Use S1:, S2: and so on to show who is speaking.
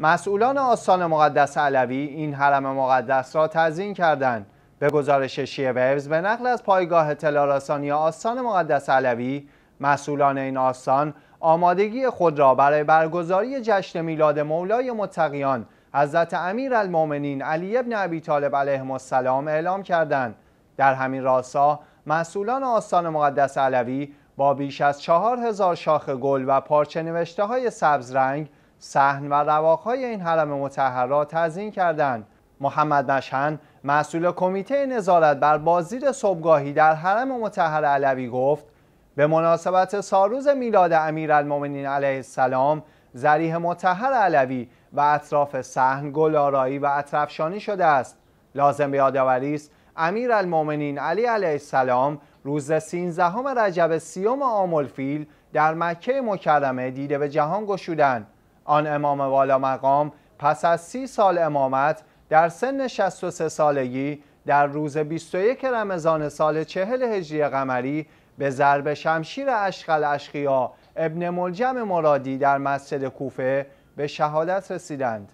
S1: مسئولان آستان مقدس علوی این حرم مقدس را تزیین کردند. به گزارش شیعه ویوز به نقل از پایگاه تلارسانی آستان مقدس علوی مسئولان این آستان آمادگی خود را برای برگزاری جشن میلاد مولای متقیان حضرت امیر المومنین علی ابن ابی طالب علیه السلام اعلام کردند. در همین راستا مسئولان آستان مقدس علوی با بیش از چهار هزار شاخ گل و پارچه نوشته های سبز رنگ سحن و رواقهای این حرم متحرات را تزین کردند محمد مشهن مسئول کمیته نظارت بر بازدید صبحگاهی در حرم متحر علوی گفت به مناسبت ساروز میلاد امیرالمؤمنین علیه السلام زریح متحر علوی و اطراف صحن گلارایی و اطرفشانی شده است لازم به یادآوری است امیرالمؤمنین علی علیه السلام روز 13 رجب سیوم آمولفیل در مکه مکرمه دیده به جهان گشودند آن امام والا مقام پس از سی سال امامت در سن 63 سالگی در روز 21 رمضان سال 40 هجری قمری به ضرب شمشیر اشغل اشقیا ابن ملجم مرادی در مسجد کوفه به شهادت رسیدند